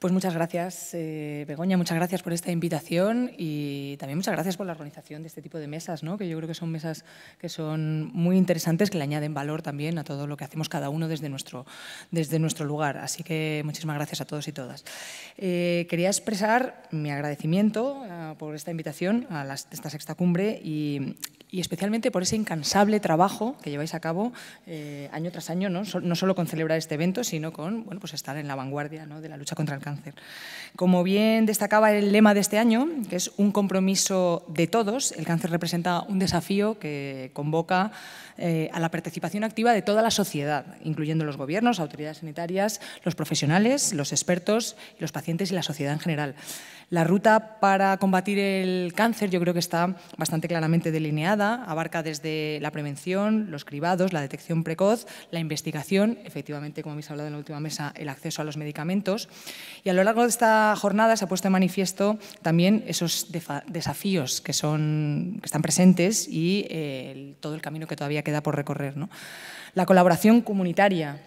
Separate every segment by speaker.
Speaker 1: Pues muchas gracias, eh, Begoña, muchas gracias por esta invitación y también muchas gracias por la organización de este tipo de mesas, ¿no? que yo creo que son mesas que son muy interesantes, que le añaden valor también a todo lo que hacemos cada uno desde nuestro, desde nuestro lugar. Así que muchísimas gracias a todos y todas. Eh, quería expresar mi agradecimiento eh, por esta invitación a esta sexta cumbre y, y especialmente por ese incansable trabajo que lleváis a cabo año tras año, ¿no? ¿no? solo con celebrar este evento, sino con bueno, pues estar en la vanguardia ¿no? de la lucha contra el cáncer. Como bien destacaba el lema de este año, que es un compromiso de todos, el cáncer representa un desafío que convoca eh, a la participación activa de toda la sociedad, incluyendo los gobiernos, autoridades sanitarias, los profesionales, los expertos, los pacientes y la sociedad en general. La ruta para combatir el cáncer yo creo que está bastante claramente delineada, abarca desde la prevención, los cribados, la detección precoz, la investigación, efectivamente, como habéis hablado en la última mesa, el acceso a los medicamentos y a lo largo de esta jornada se ha puesto de manifiesto también esos desafíos que, son, que están presentes y eh, todo el camino que todavía queda por recorrer. La colaboración comunitaria.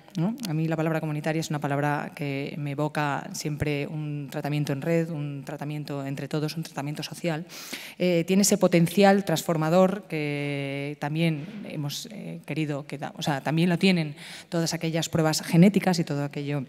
Speaker 1: A mí la palabra comunitaria es una palabra que me evoca siempre un tratamiento en red, un tratamiento entre todos, un tratamiento social. Eh, tiene ese potencial transformador que también hemos eh, querido que o sea, también lo tienen todas aquellas pruebas genéticas y todo aquello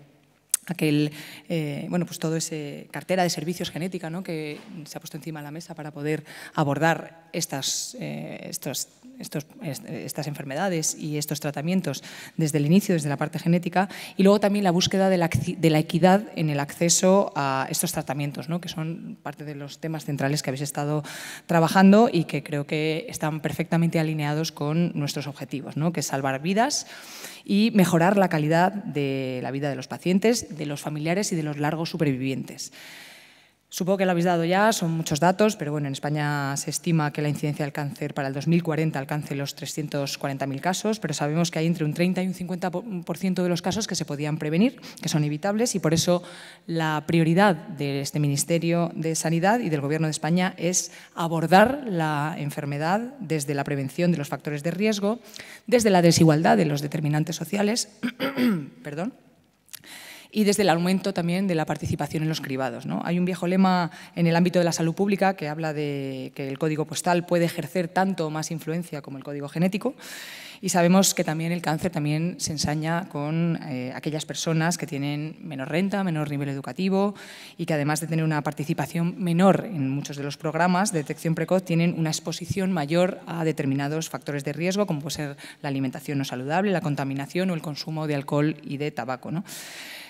Speaker 1: aquel, eh, bueno, pues todo ese cartera de servicios genética que se ha puesto encima de la mesa para poder abordar estas, eh, estos, estas enfermedades y estos tratamientos desde el inicio, desde la parte genética, y luego también la búsqueda de la, equidad en el acceso a estos tratamientos, ¿no? que son parte de los temas centrales que habéis estado trabajando y que creo que están perfectamente alineados con nuestros objetivos, ¿no? que es salvar vidas y mejorar la calidad de la vida de los pacientes, de los familiares y de los largos supervivientes. Supongo que lo habéis dado ya, son muchos datos, pero bueno, en España se estima que la incidencia del cáncer para el 2040 alcance los 340.000 casos, pero sabemos que hay entre un 30 y un 50% de los casos que se podían prevenir, que son evitables, y por eso la prioridad de este Ministerio de Sanidad y del Gobierno de España es abordar la enfermedad desde la prevención de los factores de riesgo, desde la desigualdad de los determinantes sociales, perdón, y desde el aumento también de la participación en los cribados. ¿no? Hay un viejo lema en el ámbito de la salud pública que habla de que el código postal puede ejercer tanto más influencia como el código genético y sabemos que también el cáncer también se ensaña con eh, aquellas personas que tienen menor renta, menor nivel educativo y que además de tener una participación menor en muchos de los programas de detección precoz tienen una exposición mayor a determinados factores de riesgo como puede ser la alimentación no saludable, la contaminación o el consumo de alcohol y de tabaco. ¿no?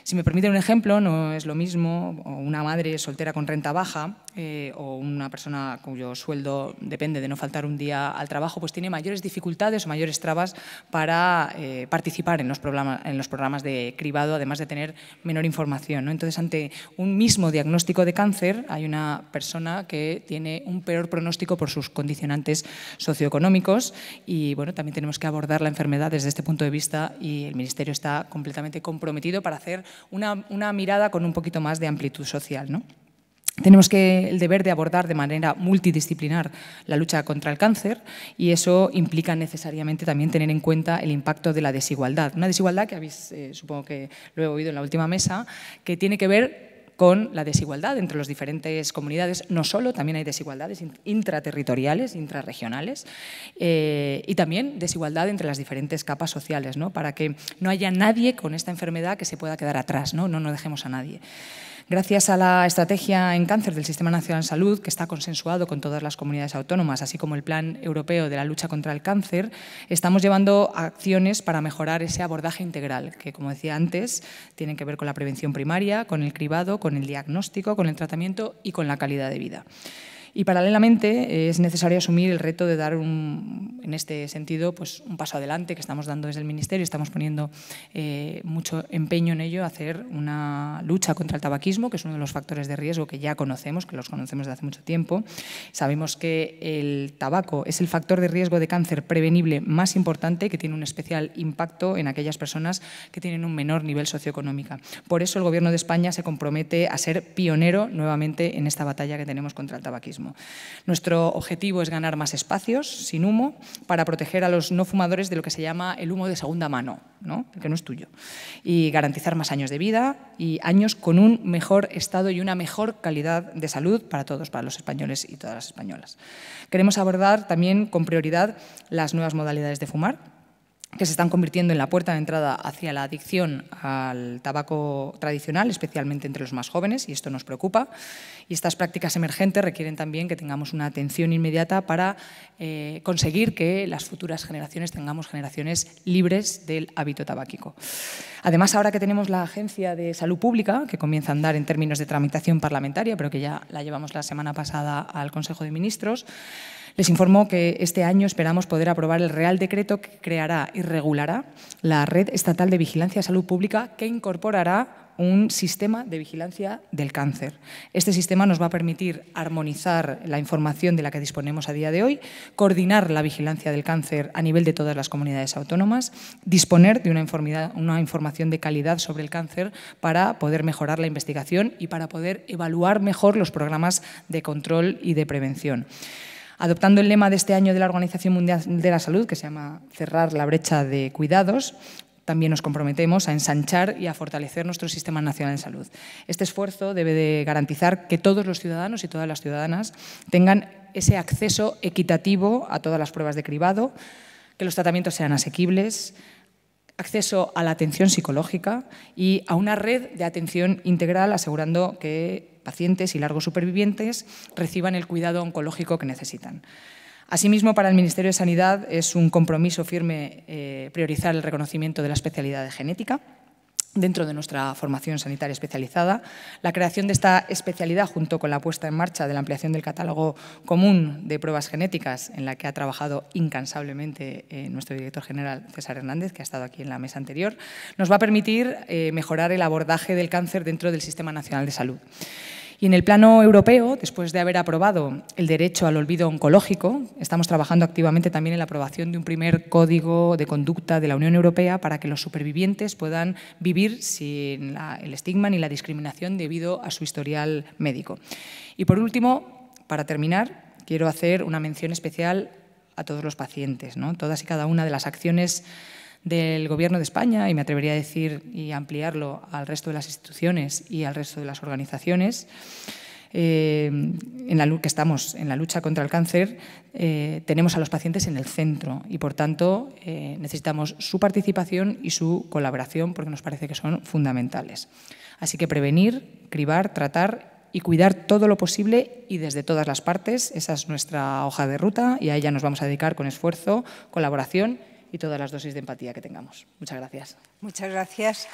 Speaker 1: Si me permiten un ejemplo, no es lo mismo una madre soltera con renta baja eh, o una persona cuyo sueldo depende de no faltar un día al trabajo, pues tiene mayores dificultades o mayores trabas para eh, participar en los, programas, de cribado, además de tener menor información. Entonces, ante un mismo diagnóstico de cáncer, hay una persona que tiene un peor pronóstico por sus condicionantes socioeconómicos y bueno, también tenemos que abordar la enfermedad desde este punto de vista y el Ministerio está completamente comprometido para hacer una, mirada con un poquito más de amplitud social. ¿no? Tenemos que el deber de abordar de manera multidisciplinar la lucha contra el cáncer y eso implica necesariamente también tener en cuenta el impacto de la desigualdad. Una desigualdad que habéis, eh, supongo que lo he oído en la última mesa, que tiene que ver con la desigualdad entre las diferentes comunidades. No solo, también hay desigualdades intraterritoriales, intrarregionales, eh, y también desigualdad entre las diferentes capas sociales, ¿no? para que no haya nadie con esta enfermedad que se pueda quedar atrás, no, no, no dejemos a nadie. Gracias a la estrategia en cáncer del Sistema Nacional de Salud, que está consensuado con todas las comunidades autónomas, así como el Plan Europeo de la Lucha contra el Cáncer, estamos llevando acciones para mejorar ese abordaje integral, que, como decía antes, tiene que ver con la prevención primaria, con el cribado, con el diagnóstico, con el tratamiento y con la calidad de vida. Y paralelamente eh, es necesario asumir el reto de dar, un, en este sentido, pues, un paso adelante que estamos dando desde el Ministerio, estamos poniendo eh, mucho empeño en ello, hacer una lucha contra el tabaquismo, que es uno de los factores de riesgo que ya conocemos, que los conocemos desde hace mucho tiempo. Sabemos que el tabaco es el factor de riesgo de cáncer prevenible más importante, que tiene un especial impacto en aquellas personas que tienen un menor nivel socioeconómico. Por eso el Gobierno de España se compromete a ser pionero nuevamente en esta batalla que tenemos contra el tabaquismo. Nuestro objetivo es ganar más espacios sin humo para proteger a los no fumadores de lo que se llama el humo de segunda mano, que no es tuyo, y garantizar más años de vida y años con un mejor estado y una mejor calidad de salud para todos, para los españoles y todas las españolas. Queremos abordar también con prioridad las nuevas modalidades de fumar que se están convirtiendo en la puerta de entrada hacia la adicción al tabaco tradicional, especialmente entre los más jóvenes, y esto nos preocupa. Y estas prácticas emergentes requieren también que tengamos una atención inmediata para eh, conseguir que las futuras generaciones tengamos generaciones libres del hábito tabáquico. Además, ahora que tenemos la Agencia de Salud Pública, que comienza a andar en términos de tramitación parlamentaria, pero que ya la llevamos la semana pasada al Consejo de Ministros, les informo que este año esperamos poder aprobar el Real Decreto que creará y regulará la Red Estatal de Vigilancia de Salud Pública que incorporará un sistema de vigilancia del cáncer. Este sistema nos va a permitir armonizar la información de la que disponemos a día de hoy, coordinar la vigilancia del cáncer a nivel de todas las comunidades autónomas, disponer de una, una información de calidad sobre el cáncer para poder mejorar la investigación y para poder evaluar mejor los programas de control y de prevención adoptando el lema de este año de la Organización Mundial de la Salud, que se llama Cerrar la brecha de cuidados, también nos comprometemos a ensanchar y a fortalecer nuestro sistema nacional de salud. Este esfuerzo debe de garantizar que todos los ciudadanos y todas las ciudadanas tengan ese acceso equitativo a todas las pruebas de cribado, que los tratamientos sean asequibles, acceso a la atención psicológica y a una red de atención integral asegurando que pacientes y largos supervivientes reciban el cuidado oncológico que necesitan. Asimismo, para el Ministerio de Sanidad es un compromiso firme eh, priorizar el reconocimiento de la especialidad de genética dentro de nuestra formación sanitaria especializada. La creación de esta especialidad, junto con la puesta en marcha de la ampliación del catálogo común de pruebas genéticas, en la que ha trabajado incansablemente eh, nuestro director general César Hernández, que ha estado aquí en la mesa anterior, nos va a permitir eh, mejorar el abordaje del cáncer dentro del Sistema Nacional de Salud. Y en el plano europeo, después de haber aprobado el derecho al olvido oncológico, estamos trabajando activamente también en la aprobación de un primer código de conducta de la Unión Europea para que los supervivientes puedan vivir sin el estigma ni la discriminación debido a su historial médico. Y por último, para terminar, quiero hacer una mención especial a todos los pacientes, ¿no? todas y cada una de las acciones del Gobierno de España y me atrevería a decir y ampliarlo al resto de las instituciones y al resto de las organizaciones. Eh, en la, que estamos en la lucha contra el cáncer, eh, tenemos a los pacientes en el centro y, por tanto, eh, necesitamos su participación y su colaboración porque nos parece que son fundamentales. Así que prevenir, cribar, tratar y cuidar todo lo posible y desde todas las partes. Esa es nuestra hoja de ruta y a ella nos vamos a dedicar con esfuerzo, colaboración y todas las dosis de empatía que tengamos. Muchas gracias. Muchas gracias.